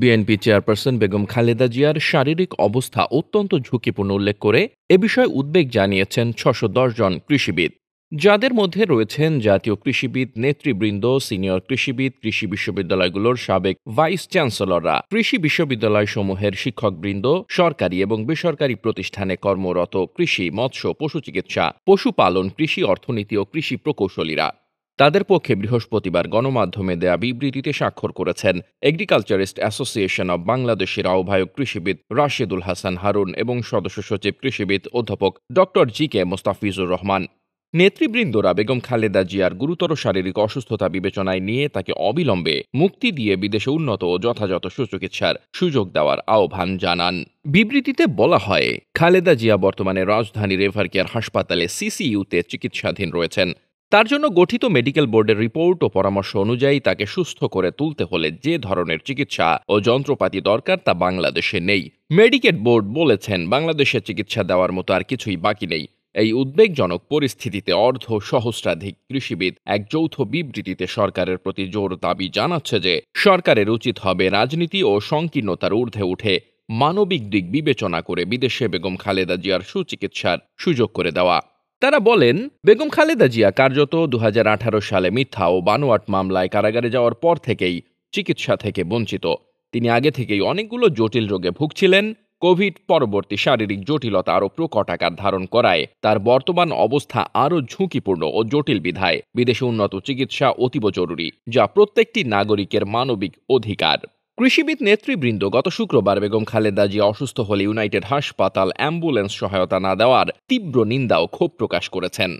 BNP chairperson Begum Khaleda জিয়ার শারীরিক অবস্থা অত্যন্ত ঝুঁকিপূর্ণ উল্লেখ করে এ বিষয়ে উদ্বেগ জানিয়েছেন ছশো জন কৃষিবিদ যাদের মধ্যে রয়েছেন জাতীয় কৃষিবিদ নেতৃবৃন্দ সিনিয়র কৃষিবিদ কৃষি বিশ্ববিদ্যালয়গুলোর সাবেক ভাইস চ্যান্সেলররা কৃষি বিশ্ববিদ্যালয়সমূহের শিক্ষকবৃন্দ সরকারি এবং বেসরকারি প্রতিষ্ঠানে কর্মরত কৃষি মৎস্য পশু চিকিৎসা পশুপালন কৃষি অর্থনীতি ও কৃষি প্রকৌশলীরা তাদের পক্ষে বৃহস্পতিবার গণমাধ্যমে দেয়া বিবৃতিতে স্বাক্ষর করেছেন এগ্রিকালচারিস্ট অ্যাসোসিয়েশন অব বাংলাদেশের আহ্বায়ক কৃষিবিদ রাশেদুল হাসান হারুন এবং সদস্য সচিব কৃষিবিদ অধ্যাপক doctor G K Mostafizur Rahman নেতৃবৃন্দরা বেগম খালেদা জিয়ার গুরুতর শারীরিক অসুস্থতা বিবেচনায় নিয়ে তাকে অবিলম্বে মুক্তি দিয়ে বিদেশে উন্নত ও যথাযথ সুচিকিৎসার সুযোগ দেওয়ার আহ্বান জানান বিবৃতিতে বলা হয় খালেদা জিয়া বর্তমানে রাজধানীর রেভার কেয়ার হাসপাতালে সিসিইউতে চিকিৎসাধীন রয়েছেন তার জন্য গঠিত মেডিকেল বোর্ডের রিপোর্ট ও পরামর্শ অনুযায়ী তাকে সুস্থ করে তুলতে হলে যে ধরনের চিকিৎসা ও যন্ত্রপাতি দরকার তা বাংলাদেশে নেই মেডিকেট বোর্ড বলেছেন বাংলাদেশে চিকিৎসা দেওয়ার মতো আর কিছুই বাকি নেই এই উদ্বেগজনক পরিস্থিতিতে অর্ধ সহস্রাধিক কৃষিবিদ এক যৌথ বিবৃতিতে সরকারের প্রতি জোর দাবি জানাচ্ছে যে সরকারের উচিত হবে রাজনীতি ও সংকীর্ণতার ঊর্ধ্বে উঠে মানবিক দিক বিবেচনা করে বিদেশে বেগম খালেদা জিয়ার সুচিকিৎসার সুযোগ করে দেওয়া তারা বলেন বেগম খালেদা জিয়া কার্যত দু সালে মিথ্যা ও বানোয়াট মামলায় কারাগারে যাওয়ার পর থেকেই চিকিৎসা থেকে বঞ্চিত তিনি আগে থেকেই অনেকগুলো জটিল রোগে ভুগছিলেন কোভিড পরবর্তী শারীরিক জটিলতা আরও প্রকট আকার ধারণ করায় তার বর্তমান অবস্থা আরও ঝুঁকিপূর্ণ ও জটিল বিধায় বিদেশে উন্নত চিকিৎসা অতীব জরুরি যা প্রত্যেকটি নাগরিকের মানবিক অধিকার কৃষিবিদ নেতৃবৃন্দ গত শুক্রবার বেগম খালেদা জিয়া অসুস্থ হলে ইউনাইটেড হাসপাতাল অ্যাম্বুলেন্স সহায়তা না দেওয়ার তীব্র নিন্দা ও ক্ষোভ প্রকাশ করেছেন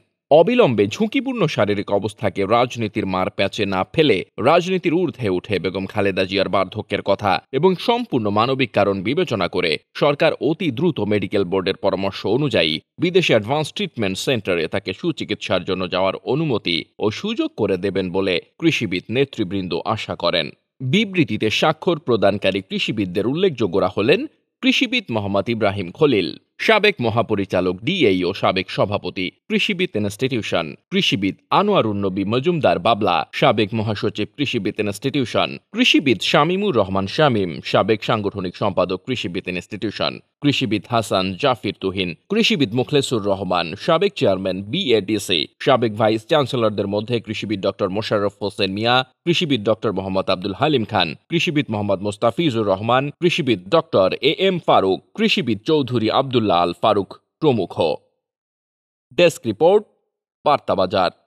অবিলম্বে ঝুঁকিপূর্ণ শারীরিক অবস্থাকে রাজনীতির মার প্যাচে না ফেলে রাজনীতির ঊর্ধ্বে উঠে বেগম খালেদা জিয়ার বার্ধক্যের কথা এবং সম্পূর্ণ মানবিক কারণ বিবেচনা করে সরকার অতি দ্রুত মেডিকেল বোর্ডের পরামর্শ অনুযায়ী বিদেশে অ্যাডভান্স ট্রিটমেন্ট সেন্টারে তাকে সুচিকিৎসার জন্য যাওয়ার অনুমতি ও সুযোগ করে দেবেন বলে কৃষিবিদ নেতৃবৃন্দ আশা করেন বিবৃতিতে স্বাক্ষর প্রদানকারী কৃষিবিদদের উল্লেখযোগ্যরা হলেন কৃষিবিদ মোহাম্মদ ইব্রাহিম খলিল সাবেক মহাপরিচালক ডিএই ও সাবেক সভাপতি কৃষিবিদ ইনস্টিটিউশন কৃষিবিদ আনোয়ার মজুমদার বাবলা সাবেক মহাসচিব কৃষিবিদ ইনস্টিটিউশন কৃষিবিদ শামিমুর রহমান শামিম সাবেক সাংগঠনিক সম্পাদক কৃষিবিদ ইনস্টিটিউশন কৃষিবিদ হাসান জাফির তুহিন কৃষিবিদ মুখলেসুর রহমান সাবেক চেয়ারম্যান বিএডিসি সাবেক ভাইস চ্যান্সেলরদের মধ্যে কৃষিবিদ ডক্টর মোশারফ হোসেন মিয়া কৃষিবিদ ডক্টর মোহাম্মদ আব্দুল হালিম খান কৃষিবিদ মোহাম্মদ মোস্তাফিজুর রহমান কৃষিবিদ ডক্টর এ এম ফারুক কৃষিবিদ চৌধুরী আবদুল্লাহ লাল ফারুক প্রমুখ ডেস্ক রিপোর্ট বার্তাবাজার